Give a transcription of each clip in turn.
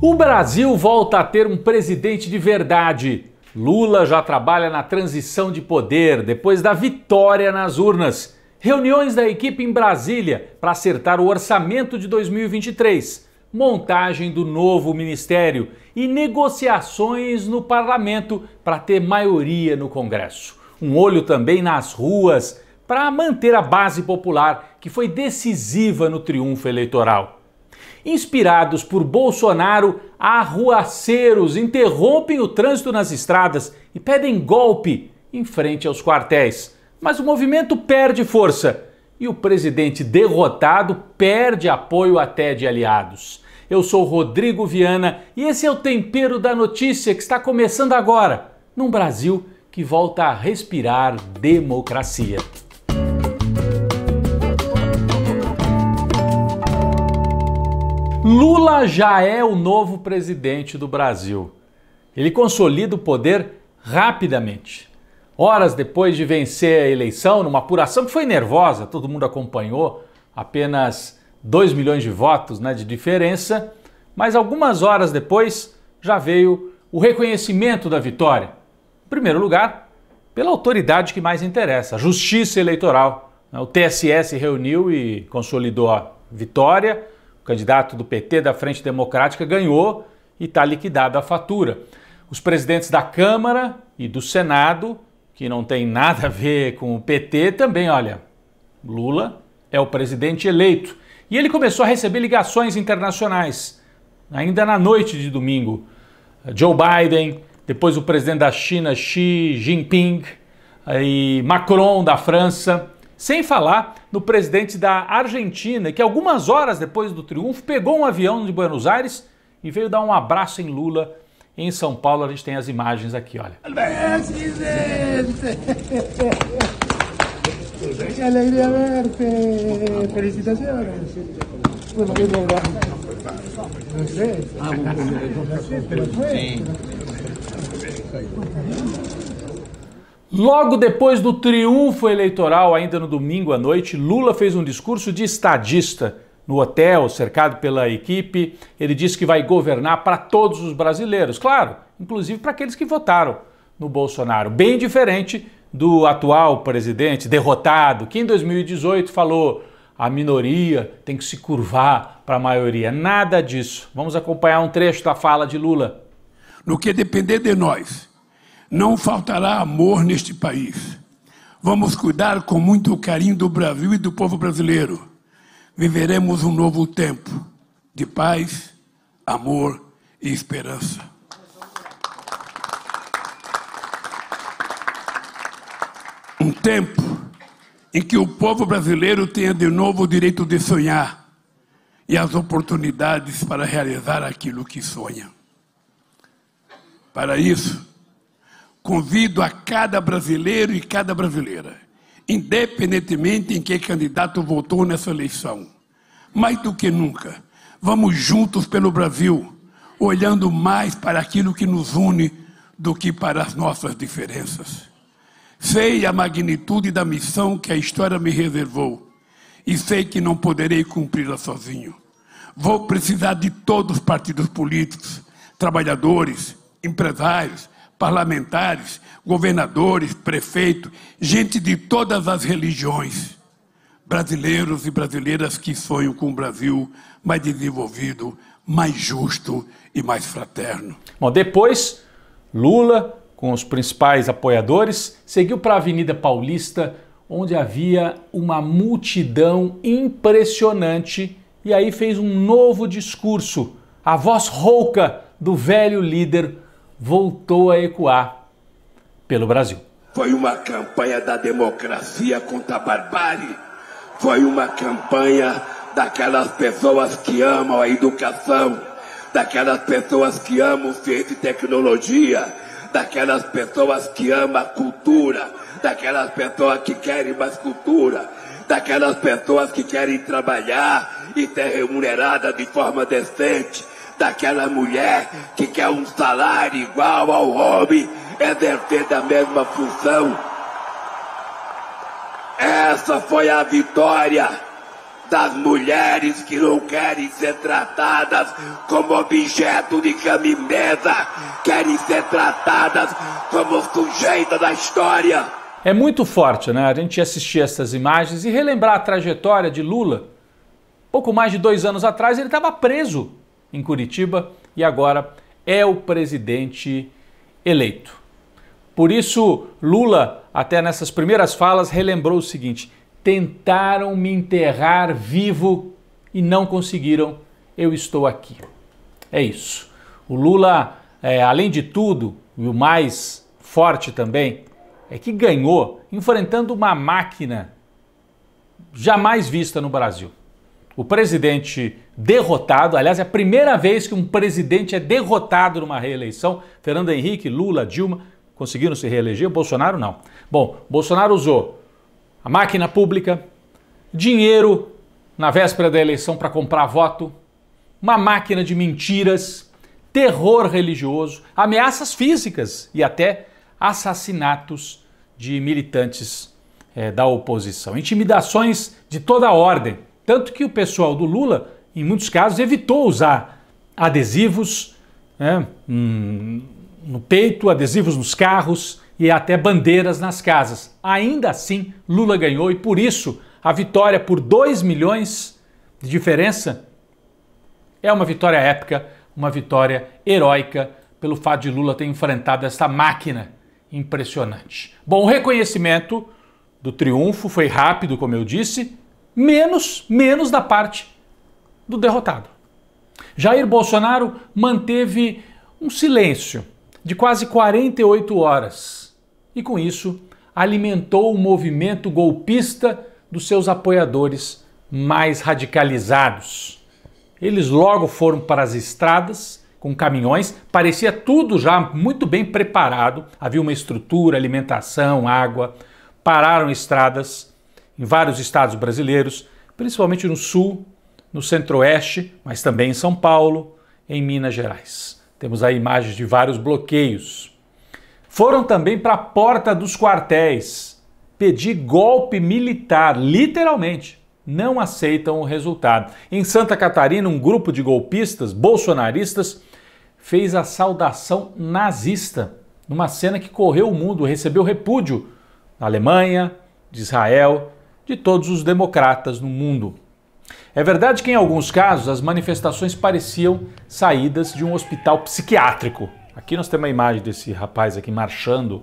O Brasil volta a ter um presidente de verdade. Lula já trabalha na transição de poder depois da vitória nas urnas. Reuniões da equipe em Brasília para acertar o orçamento de 2023, montagem do novo ministério e negociações no parlamento para ter maioria no Congresso. Um olho também nas ruas para manter a base popular que foi decisiva no triunfo eleitoral inspirados por Bolsonaro, arruaceiros interrompem o trânsito nas estradas e pedem golpe em frente aos quartéis. Mas o movimento perde força e o presidente derrotado perde apoio até de aliados. Eu sou Rodrigo Viana e esse é o Tempero da Notícia que está começando agora, num Brasil que volta a respirar democracia. Lula já é o novo presidente do Brasil. Ele consolida o poder rapidamente. Horas depois de vencer a eleição, numa apuração que foi nervosa, todo mundo acompanhou, apenas 2 milhões de votos né, de diferença, mas algumas horas depois já veio o reconhecimento da vitória. Em primeiro lugar, pela autoridade que mais interessa, a Justiça Eleitoral. O TSE reuniu e consolidou a vitória candidato do PT da Frente Democrática, ganhou e está liquidada a fatura. Os presidentes da Câmara e do Senado, que não tem nada a ver com o PT, também, olha, Lula é o presidente eleito. E ele começou a receber ligações internacionais, ainda na noite de domingo. Joe Biden, depois o presidente da China, Xi Jinping, eh, e Macron da França. Sem falar no presidente da Argentina, que algumas horas depois do triunfo pegou um avião de Buenos Aires e veio dar um abraço em Lula em São Paulo. A gente tem as imagens aqui, olha. Presidente! Que alegria verte! Felicitações! Ah, Logo depois do triunfo eleitoral, ainda no domingo à noite, Lula fez um discurso de estadista. No hotel, cercado pela equipe, ele disse que vai governar para todos os brasileiros, claro, inclusive para aqueles que votaram no Bolsonaro. Bem diferente do atual presidente derrotado, que em 2018 falou: a minoria tem que se curvar para a maioria. Nada disso. Vamos acompanhar um trecho da fala de Lula. No que depender de nós não faltará amor neste país. Vamos cuidar com muito carinho do Brasil e do povo brasileiro. Viveremos um novo tempo de paz, amor e esperança. Um tempo em que o povo brasileiro tenha de novo o direito de sonhar e as oportunidades para realizar aquilo que sonha. Para isso, Convido a cada brasileiro e cada brasileira, independentemente em que candidato votou nessa eleição, mais do que nunca, vamos juntos pelo Brasil, olhando mais para aquilo que nos une do que para as nossas diferenças. Sei a magnitude da missão que a história me reservou e sei que não poderei cumpri-la sozinho. Vou precisar de todos os partidos políticos, trabalhadores, empresários, parlamentares, governadores, prefeitos, gente de todas as religiões, brasileiros e brasileiras que sonham com um Brasil mais desenvolvido, mais justo e mais fraterno. Bom, depois, Lula, com os principais apoiadores, seguiu para a Avenida Paulista, onde havia uma multidão impressionante, e aí fez um novo discurso, a voz rouca do velho líder voltou a ecoar pelo Brasil. Foi uma campanha da democracia contra a barbárie. Foi uma campanha daquelas pessoas que amam a educação, daquelas pessoas que amam ciência e tecnologia, daquelas pessoas que amam a cultura, daquelas pessoas que querem mais cultura, daquelas pessoas que querem trabalhar e ser remuneradas de forma decente daquela mulher que quer um salário igual ao homem é exercer a mesma função. Essa foi a vitória das mulheres que não querem ser tratadas como objeto de camisa querem ser tratadas como sujeita da história. É muito forte, né? A gente assistir essas imagens e relembrar a trajetória de Lula. Pouco mais de dois anos atrás, ele estava preso em Curitiba e agora é o presidente eleito. Por isso, Lula, até nessas primeiras falas, relembrou o seguinte: tentaram me enterrar vivo e não conseguiram, eu estou aqui. É isso. O Lula, é, além de tudo, e o mais forte também, é que ganhou enfrentando uma máquina jamais vista no Brasil. O presidente derrotado. Aliás, é a primeira vez que um presidente é derrotado numa reeleição. Fernando Henrique, Lula, Dilma conseguiram se reeleger, Bolsonaro não. Bom, Bolsonaro usou a máquina pública, dinheiro na véspera da eleição para comprar voto, uma máquina de mentiras, terror religioso, ameaças físicas e até assassinatos de militantes é, da oposição, intimidações de toda ordem. Tanto que o pessoal do Lula em muitos casos, evitou usar adesivos né, no peito, adesivos nos carros e até bandeiras nas casas. Ainda assim, Lula ganhou e por isso a vitória por 2 milhões de diferença é uma vitória épica, uma vitória heróica pelo fato de Lula ter enfrentado essa máquina impressionante. Bom, o reconhecimento do triunfo foi rápido, como eu disse, menos menos da parte do derrotado. Jair Bolsonaro manteve um silêncio de quase 48 horas e, com isso, alimentou o movimento golpista dos seus apoiadores mais radicalizados. Eles logo foram para as estradas com caminhões, parecia tudo já muito bem preparado, havia uma estrutura, alimentação, água. Pararam estradas em vários estados brasileiros, principalmente no sul no Centro-Oeste, mas também em São Paulo, em Minas Gerais. Temos aí imagens de vários bloqueios. Foram também para a porta dos quartéis pedir golpe militar, literalmente. Não aceitam o resultado. Em Santa Catarina, um grupo de golpistas bolsonaristas fez a saudação nazista, numa cena que correu o mundo, recebeu repúdio na Alemanha, de Israel, de todos os democratas no mundo. É verdade que em alguns casos as manifestações pareciam saídas de um hospital psiquiátrico. Aqui nós temos uma imagem desse rapaz aqui marchando.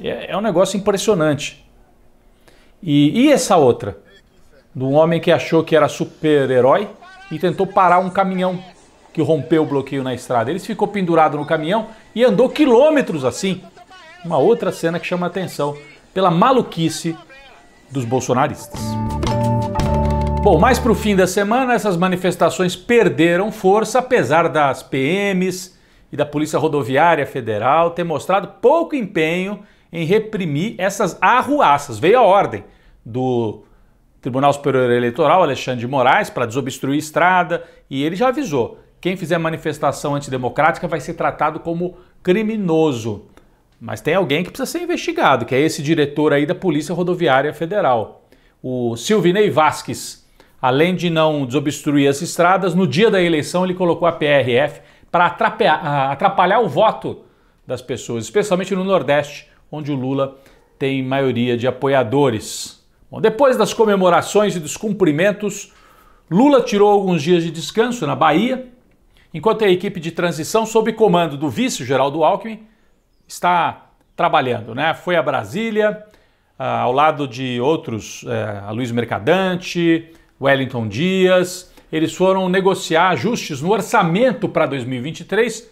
É, é, um negócio impressionante. E, e essa outra? De um homem que achou que era super-herói e tentou parar um caminhão que rompeu o bloqueio na estrada. Ele ficou pendurado no caminhão e andou quilômetros assim. Uma outra cena que chama a atenção pela maluquice dos bolsonaristas. Bom, mais para o fim da semana, essas manifestações perderam força, apesar das PMs e da Polícia Rodoviária Federal ter mostrado pouco empenho em reprimir essas arruaças. Veio a ordem do Tribunal Superior Eleitoral, Alexandre de Moraes, para desobstruir estrada, e ele já avisou: quem fizer manifestação antidemocrática vai ser tratado como criminoso. Mas tem alguém que precisa ser investigado, que é esse diretor aí da Polícia Rodoviária Federal, o Silvinei Vasques além de não desobstruir as estradas, no dia da eleição ele colocou a PRF para atrapalhar, atrapalhar o voto das pessoas, especialmente no Nordeste, onde o Lula tem maioria de apoiadores. Bom, depois das comemorações e dos cumprimentos, Lula tirou alguns dias de descanso na Bahia, enquanto a equipe de transição, sob comando do vice Geraldo Alckmin, está trabalhando. Né? Foi a Brasília, ah, ao lado de outros, eh, a Luiz Mercadante, Wellington Dias, eles foram negociar ajustes no orçamento para 2023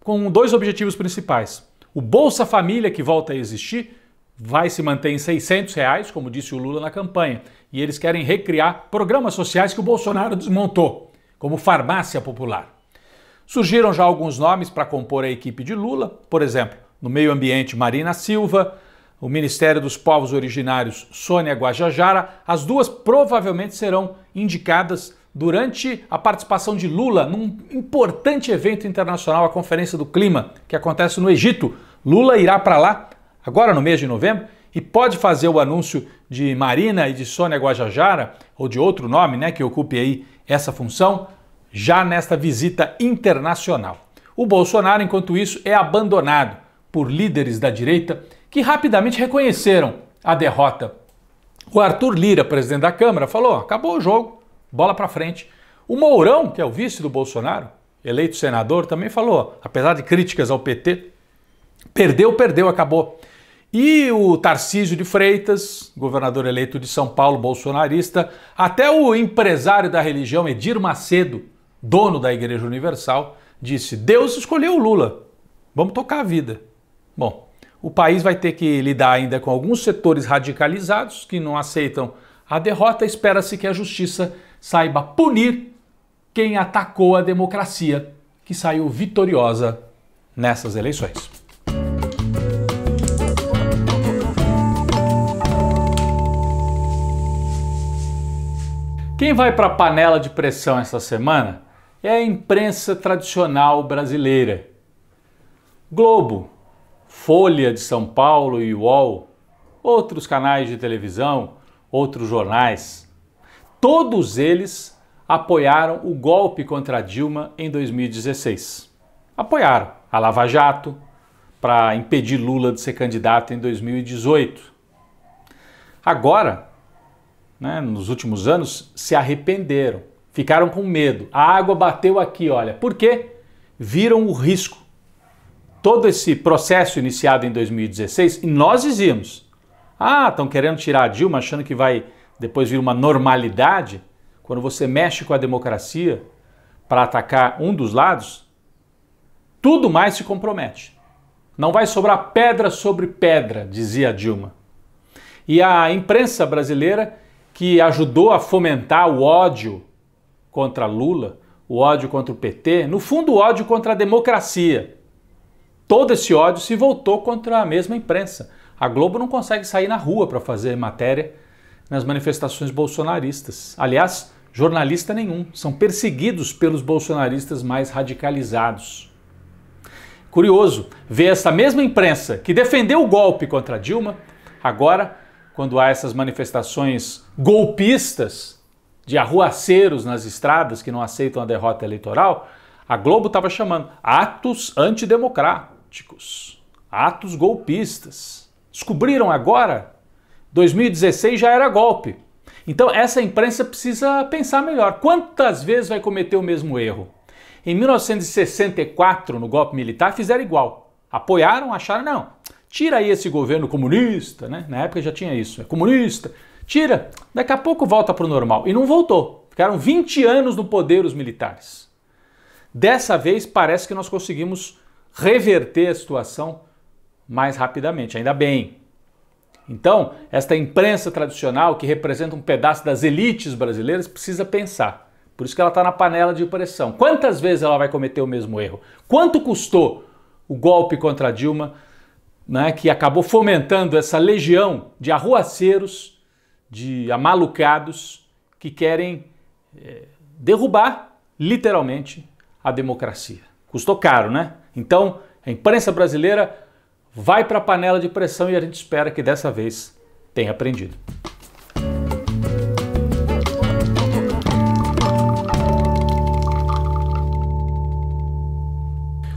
com dois objetivos principais. O Bolsa Família, que volta a existir, vai se manter em 600 reais, como disse o Lula na campanha, e eles querem recriar programas sociais que o Bolsonaro desmontou, como farmácia popular. Surgiram já alguns nomes para compor a equipe de Lula, por exemplo, no meio ambiente Marina Silva, o Ministério dos Povos Originários Sônia Guajajara, as duas provavelmente serão indicadas durante a participação de Lula num importante evento internacional, a Conferência do Clima, que acontece no Egito. Lula irá para lá agora no mês de novembro e pode fazer o anúncio de Marina e de Sônia Guajajara ou de outro nome, né, que ocupe aí essa função já nesta visita internacional. O Bolsonaro, enquanto isso, é abandonado por líderes da direita que rapidamente reconheceram a derrota. O Arthur Lira, presidente da Câmara, falou: acabou o jogo, bola para frente. O Mourão, que é o vice do Bolsonaro, eleito senador, também falou: apesar de críticas ao PT, perdeu, perdeu, acabou. E o Tarcísio de Freitas, governador eleito de São Paulo, bolsonarista, até o empresário da religião Edir Macedo, dono da Igreja Universal, disse: Deus escolheu o Lula, vamos tocar a vida. Bom, o país vai ter que lidar ainda com alguns setores radicalizados que não aceitam a derrota. Espera-se que a justiça saiba punir quem atacou a democracia, que saiu vitoriosa nessas eleições. Quem vai para a panela de pressão essa semana é a imprensa tradicional brasileira. Globo, Folha de São Paulo e UOL, outros canais de televisão, outros jornais. Todos eles apoiaram o golpe contra Dilma em 2016. Apoiaram a Lava Jato para impedir Lula de ser candidato em 2018. Agora, né, nos últimos anos, se arrependeram, ficaram com medo. A água bateu aqui, olha. Por quê? Viram o risco todo esse processo iniciado em 2016, e nós dizíamos: ah, estão querendo tirar a Dilma, achando que vai depois vir uma normalidade. Quando você mexe com a democracia para atacar um dos lados, tudo mais se compromete. Não vai sobrar pedra sobre pedra, dizia Dilma. E a imprensa brasileira, que ajudou a fomentar o ódio contra Lula, o ódio contra o PT, no fundo, o ódio contra a democracia todo esse ódio se voltou contra a mesma imprensa. A Globo não consegue sair na rua para fazer matéria nas manifestações bolsonaristas. Aliás, jornalista nenhum. São perseguidos pelos bolsonaristas mais radicalizados. Curioso ver essa mesma imprensa que defendeu o golpe contra Dilma, agora, quando há essas manifestações golpistas de arruaceiros nas estradas que não aceitam a derrota eleitoral, a Globo estava chamando atos antidemocráticos políticos, atos golpistas. Descobriram agora? 2016 já era golpe. Então essa imprensa precisa pensar melhor. Quantas vezes vai cometer o mesmo erro? Em 1964, no golpe militar, fizeram igual. Apoiaram, acharam, não, tira aí esse governo comunista, né? Na época já tinha isso, é comunista, tira, daqui a pouco volta para o normal. E não voltou. Ficaram 20 anos no poder os militares. Dessa vez parece que nós conseguimos reverter a situação mais rapidamente, ainda bem. Então, esta imprensa tradicional, que representa um pedaço das elites brasileiras, precisa pensar. Por isso que ela está na panela de pressão. Quantas vezes ela vai cometer o mesmo erro? Quanto custou o golpe contra Dilma, né, que acabou fomentando essa legião de arruaceiros, de amalucados, que querem é, derrubar, literalmente, a democracia? Custou caro, né? Então, a imprensa brasileira vai para a panela de pressão e a gente espera que dessa vez tenha aprendido.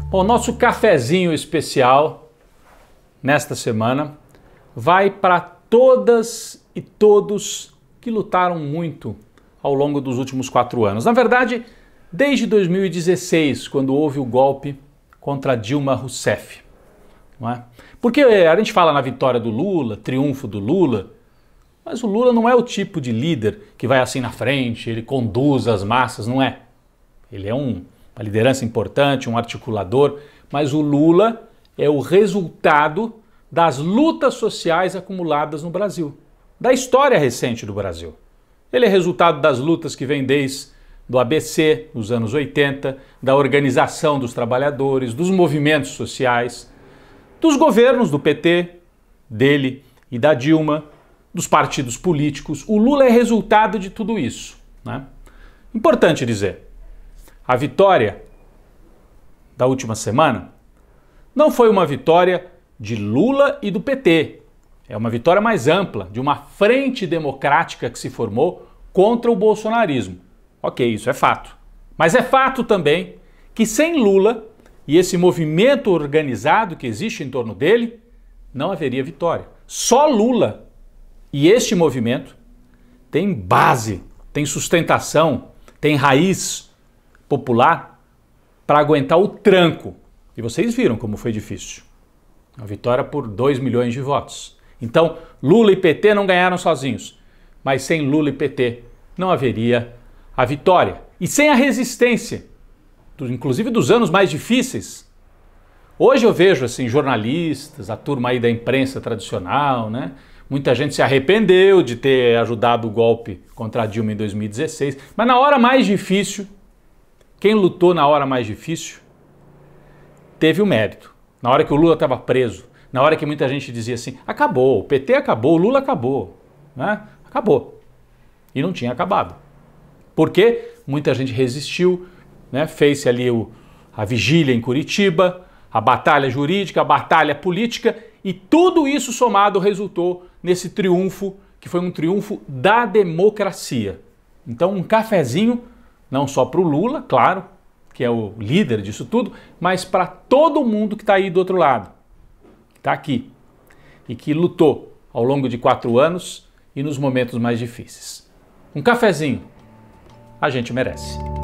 Bom, nosso cafezinho especial nesta semana vai para todas e todos que lutaram muito ao longo dos últimos quatro anos. Na verdade, desde 2016, quando houve o golpe contra Dilma Rousseff. Não é? Porque a gente fala na vitória do Lula, triunfo do Lula, mas o Lula não é o tipo de líder que vai assim na frente, ele conduz as massas, não é. Ele é um, uma liderança importante, um articulador, mas o Lula é o resultado das lutas sociais acumuladas no Brasil, da história recente do Brasil. Ele é resultado das lutas que vem desde do ABC nos anos 80, da organização dos trabalhadores, dos movimentos sociais, dos governos do PT, dele e da Dilma, dos partidos políticos. O Lula é resultado de tudo isso. Né? Importante dizer: a vitória da última semana não foi uma vitória de Lula e do PT. É uma vitória mais ampla, de uma frente democrática que se formou contra o bolsonarismo. Ok, isso é fato. Mas é fato também que sem Lula e esse movimento organizado que existe em torno dele, não haveria vitória. Só Lula e este movimento tem base, tem sustentação, tem raiz popular para aguentar o tranco. E vocês viram como foi difícil. A vitória por 2 milhões de votos. Então, Lula e PT não ganharam sozinhos, mas sem Lula e PT não haveria a vitória. E sem a resistência, inclusive dos anos mais difíceis. Hoje eu vejo assim jornalistas, a turma aí da imprensa tradicional, né? Muita gente se arrependeu de ter ajudado o golpe contra a Dilma em 2016, mas na hora mais difícil, quem lutou na hora mais difícil teve o mérito. Na hora que o Lula estava preso, na hora que muita gente dizia assim: acabou, o PT acabou, o Lula acabou, né? Acabou. E não tinha acabado. Por quê? Muita gente resistiu, né? fez ali o, a vigília em Curitiba, a batalha jurídica, a batalha política, e tudo isso somado resultou nesse triunfo, que foi um triunfo da democracia. Então, um cafezinho, não só para o Lula, claro, que é o líder disso tudo, mas para todo mundo que está aí do outro lado, que está aqui e que lutou ao longo de quatro anos e nos momentos mais difíceis. Um cafezinho a gente merece.